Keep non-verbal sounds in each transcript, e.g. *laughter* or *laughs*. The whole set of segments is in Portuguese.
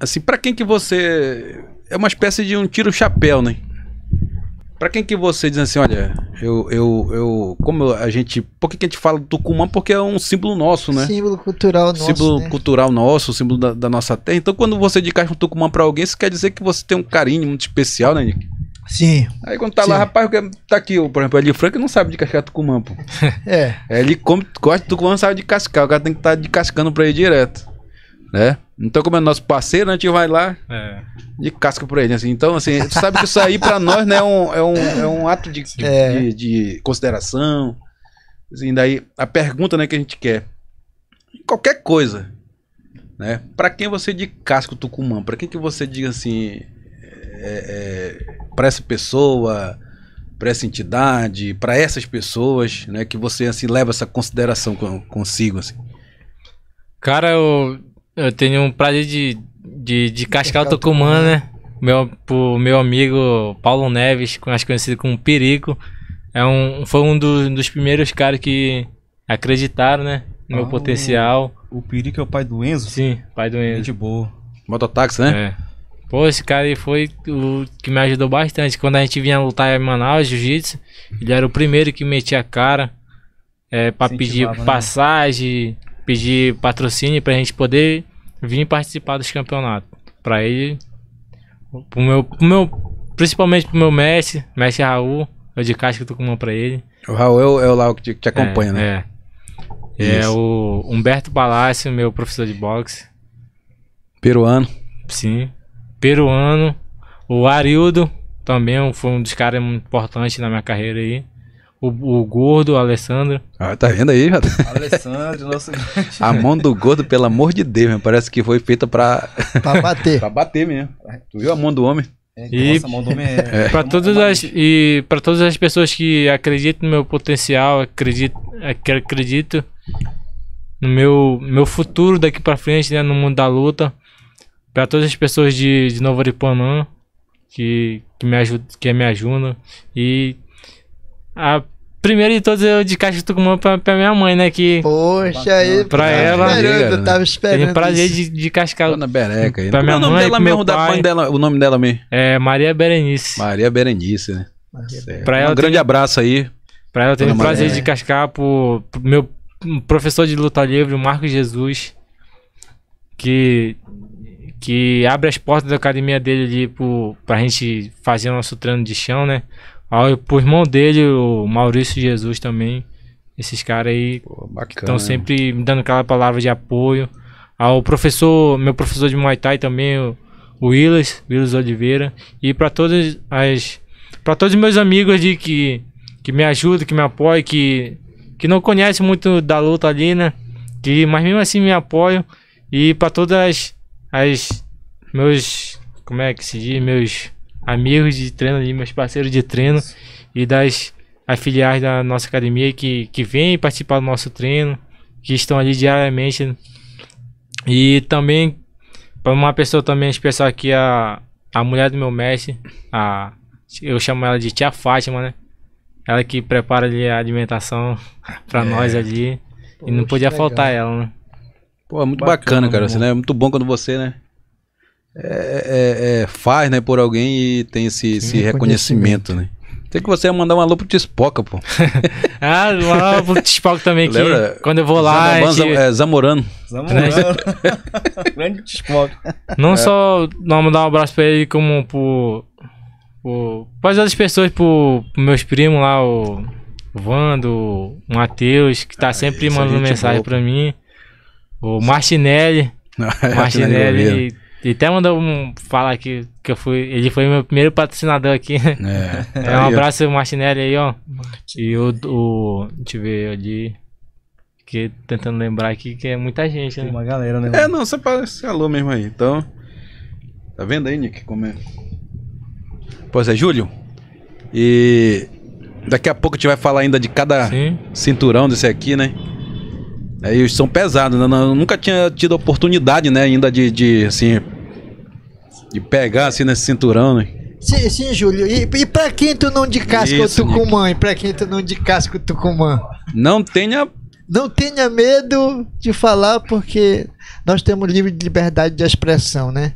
assim, para quem que você é uma espécie de um tiro chapéu, né? Para quem que você diz assim, olha, eu, eu, eu, como a gente, por que, que a gente fala do Tucumã? Porque é um símbolo nosso, né? Símbolo cultural nosso. Símbolo né? cultural nosso, símbolo da, da, nossa terra. Então, quando você dedica um Tucumã para alguém, isso quer dizer que você tem um carinho muito especial, né, Nick? Sim. Aí quando tá sim. lá, rapaz, tá aqui, por exemplo, ali Frank não sabe de cascar Tucumã, pô. *laughs* é. Ele come, gosta de Tucumã, não sabe de cascar. O cara tem que estar tá descascando pra ele direto, né? Então, como é nosso parceiro, né, a gente vai lá é. de casca por ele. Né, assim. Então, assim, tu sabe que isso aí pra nós né, é, um, é, um, é um ato de, de, é. de, de consideração. Assim, daí, a pergunta né, que a gente quer. Qualquer coisa. Né? Pra quem você de casco tucumã? Pra quem que você diga assim. É, é, pra essa pessoa, pra essa entidade, pra essas pessoas, né? Que você assim, leva essa consideração consigo. Assim. Cara, eu eu tenho um prazer de, de, de cascar o né? Meu, pro meu amigo Paulo Neves, mais conhecido como Perico. É um, foi um dos dos primeiros caras que acreditaram, né? No meu ah, potencial. O, o Perico é o pai do Enzo? Sim, pai do Enzo. De boa. Mototáxi, né? É. Pô, esse cara aí foi o que me ajudou bastante. Quando a gente vinha lutar em Manaus, Jiu-Jitsu, ele era o primeiro que metia a cara é, pra Incentivava, pedir né? passagem, né? pedir patrocínio pra gente poder vir participar dos campeonatos. Pra ele, pro meu, pro meu, principalmente pro meu mestre, mestre Raul, eu de caixa que eu tô com uma pra ele. O Raul é o, é o que te, que te é, acompanha, é, né? É. é Isso. É o Humberto Palácio, meu professor de boxe. Peruano. Sim. Peruano. O Arildo, também foi um dos caras importantes na minha carreira aí. O, o gordo, o Alessandro. Ah, tá vendo aí? Alessandro, nosso *laughs* A mão do gordo, pelo amor de Deus, meu, parece que foi feita pra. *laughs* pra bater. pra bater mesmo. Tu viu a mão do homem? É, e nossa, mão do homem é, é. para todas as e para todas as pessoas que acreditam no meu potencial, acredito, é, acredito no meu meu futuro daqui para frente, né, no mundo da luta. Para todas as pessoas de, de Novo Aripuanã que que me ajudam, que me ajudam e a primeira de todas eu de caixa de Tucumã pra, pra minha mãe, né? Que. Poxa, aí. Pra tava ela. Esperando, né? eu tava esperando. prazer isso. de, de cascar. Dona Bereca. Pra minha é o nome mãe, dela mesmo, da mãe dela, o nome dela mesmo. É Maria Berenice. Maria Berenice, né? Maria ela um grande abraço aí. Pra ela, eu tenho prazer Maria. de cascar pro, pro meu professor de luta livre, o Marcos Jesus, que que abre as portas da academia dele ali pro, pra gente fazer nosso treino de chão, né? Ao, pro irmão dele, o Maurício Jesus também. Esses caras aí estão sempre me dando aquela palavra de apoio. Ao professor, meu professor de Muay Thai também, o, Willis, Willis Oliveira. E para todas as. para todos meus amigos de que, que me ajudam, que me apoiam, que, que não conhecem muito da luta ali, né? Que, mas mesmo assim me apoiam. E para todas as, as meus. Como é que se diz? Meus amigos de treino ali, meus parceiros de treino e das afiliadas da nossa academia que, que vêm participar do nosso treino, que estão ali diariamente. E também, para uma pessoa também especial aqui, a, a mulher do meu mestre, a, eu chamo ela de Tia Fátima, né? Ela que prepara ali a alimentação *laughs* para é. nós ali. e não podia legal. faltar ela, né? Pô, é muito bacana, bacana cara. Você, né? É muito bom quando você, né? É, é, é, faz, né, por alguém e tem esse, esse reconhecimento, reconhecimento, né? Tem que você é mandar um alô pro Tispoca, pô. *laughs* ah, um alô pro Tispoca também, que Lembra? quando eu vou lá. Zamban, é, é, Zamorano. Zamorano. Né? *laughs* Grande Tispoca. Não é. só não mandar um abraço pra ele, como pro. pro outras pessoas, pro, pro, meus primos lá, o Vando, o Matheus, que tá ah, sempre mandando mensagem boa. pra mim. O Martinelli. *laughs* Martinelli ele até mandou um, falar aqui que eu fui. Ele foi meu primeiro patrocinador aqui. É. *laughs* Tá é um abraço, Martinelli aí, ó. E o. o deixa eu ver ali. Fiquei tentando lembrar aqui que é muita gente, né? uma galera, né? É, não, você parece alô mesmo aí. Então. Tá vendo aí, Nick? Como é? Pois é, Júlio. E. Daqui a pouco a gente vai falar ainda de cada Sim. cinturão desse aqui, né? Aí os são pesados, né? Eu nunca tinha tido oportunidade, né, ainda de, de assim, de pegar assim nesse cinturão, né? Sim, sim, Júlio. E, e pra quem tu não de casco Isso, Tucumã? Nick. E pra quem tu não de casco Tucumã? Não tenha. Não tenha medo de falar, porque nós temos livre liberdade de expressão, né?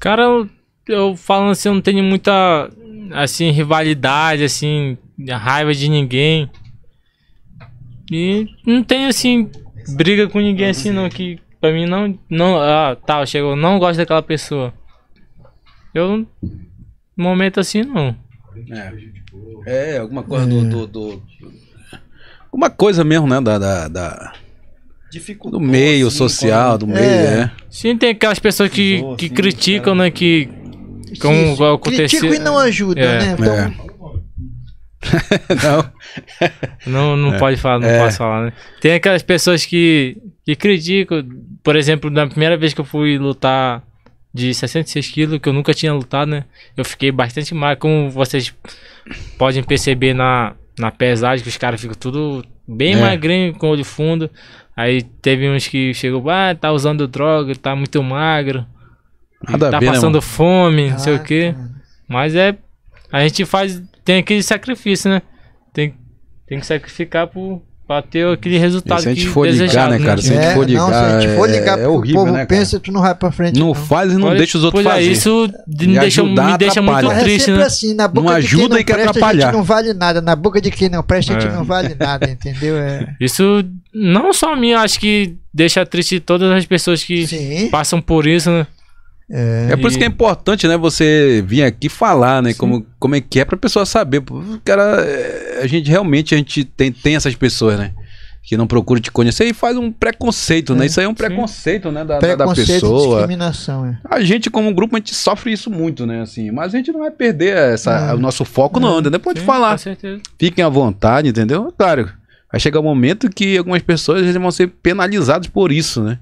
Cara, eu, eu falando assim, eu não tenho muita assim, rivalidade, assim, raiva de ninguém. E não tenho assim briga com ninguém assim não que Pra mim não. não ah, tá, chegou. Não gosto daquela pessoa. Eu. momento assim, não. É, é alguma coisa é. Do, do, do, Alguma coisa mesmo, né? Da. da, da... Do meio assim, social, do meio, é. né? Sim, tem aquelas pessoas que, que assim, criticam, cara... né? Que. Como Isso, aconteceu. Criticam e não ajuda é. né? Então, é. *laughs* não. não. Não é. pode falar, não é. posso falar, né? Tem aquelas pessoas que, que criticam. Por exemplo, na primeira vez que eu fui lutar de 66 quilos, que eu nunca tinha lutado, né? Eu fiquei bastante magro, como vocês podem perceber na, na pesagem, que os caras ficam tudo bem é. magrinho, com olho fundo. Aí teve uns que chegou, ah, tá usando droga, tá muito magro, Nada tá bem, né, passando né, fome, não sei o quê. Mas é. A gente faz tem aquele sacrifício, né? Tem, tem que sacrificar por pra ter aquele resultado e se a gente for ligar, né, né, cara? Se a gente é, for ligar, não, se a gente for é, ligar, é, é horrível, o povo né, pensa tu não vai pra frente. Não, não. faz e não deixa os outros fazer. Isso me, me deixa, ajudar, me deixa muito é triste, né? Assim, na boca não de ajuda quem não e quer presta, atrapalhar. A gente não vale nada. Na boca de quem não presta, a gente é. não vale nada, entendeu? *laughs* Isso não só a mim, acho que deixa triste todas as pessoas que Sim. passam por isso, né? É, é por e... isso que é importante, né, você vir aqui falar, né, como, como é que é, pra pessoa saber. Cara, é, a gente realmente, a gente tem, tem essas pessoas, né? que não procura te conhecer e faz um preconceito, né, é, né? Isso aí é um preconceito, sim. né? Da, preconceito da pessoa. discriminação, é. A gente, como um grupo, a gente sofre isso muito, né? Assim, mas a gente não vai perder essa, é. o nosso foco, não, é, entendeu? Pode sim, falar. Com certeza. Fiquem à vontade, entendeu? Claro. Vai chegar um momento que algumas pessoas vão ser penalizadas por isso, né?